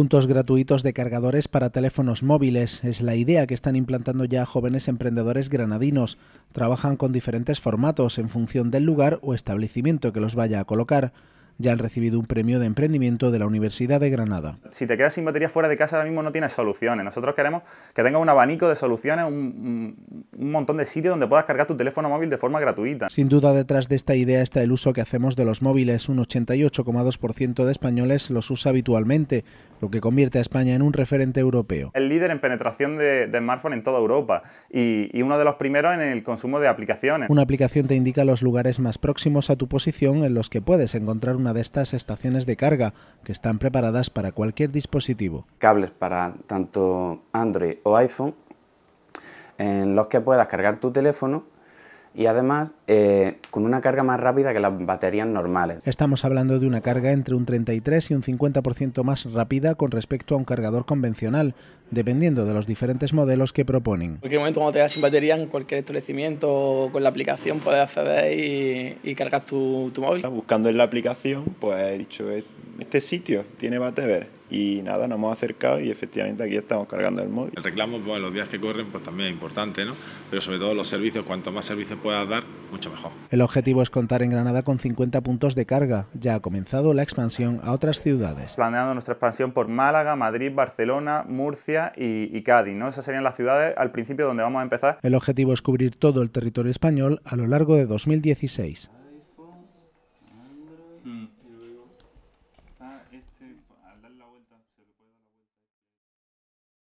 puntos gratuitos de cargadores para teléfonos móviles. Es la idea que están implantando ya jóvenes emprendedores granadinos. Trabajan con diferentes formatos en función del lugar o establecimiento que los vaya a colocar. Ya han recibido un premio de emprendimiento de la Universidad de Granada. Si te quedas sin batería fuera de casa ahora mismo no tienes soluciones. Nosotros queremos que tenga un abanico de soluciones, un, un montón de sitios donde puedas cargar tu teléfono móvil de forma gratuita. Sin duda detrás de esta idea está el uso que hacemos de los móviles. Un 88,2% de españoles los usa habitualmente, lo que convierte a España en un referente europeo. El líder en penetración de, smartphones en toda Europa y, uno de los primeros en el consumo de aplicaciones. Una aplicación te indica los lugares más próximos a tu posición en los que puedes encontrar una de estas estaciones de carga que están preparadas para cualquier dispositivo. Cables para tanto Android o iPhone en los que puedas cargar tu teléfono y además eh, con una carga más rápida que las baterías normales. Estamos hablando de una carga entre un 33 y un 50% más rápida con respecto a un cargador convencional, dependiendo de los diferentes modelos que proponen. En cualquier momento cuando te sin batería, en cualquier establecimiento o con la aplicación puedes acceder y, y cargas tu, tu móvil. Buscando en la aplicación, pues he dicho, eh, este sitio tiene batería y nada, nos hemos acercado y efectivamente aquí estamos cargando el móvil. El reclamo, pues los días que corren, pues también es importante, ¿no? Pero sobre todo los servicios, cuanto más servicios puedas dar, mucho mejor. El objetivo es contar en Granada con 50 puntos de carga. Ya ha comenzado la expansión a otras ciudades. Planeando nuestra expansión por Málaga, Madrid, Barcelona, Murcia y, y Cádiz, ¿no? Esas serían las ciudades al principio donde vamos a empezar. El objetivo es cubrir todo el territorio español a lo largo de 2016. Sí, al dar la vuelta se le puede dar la vuelta.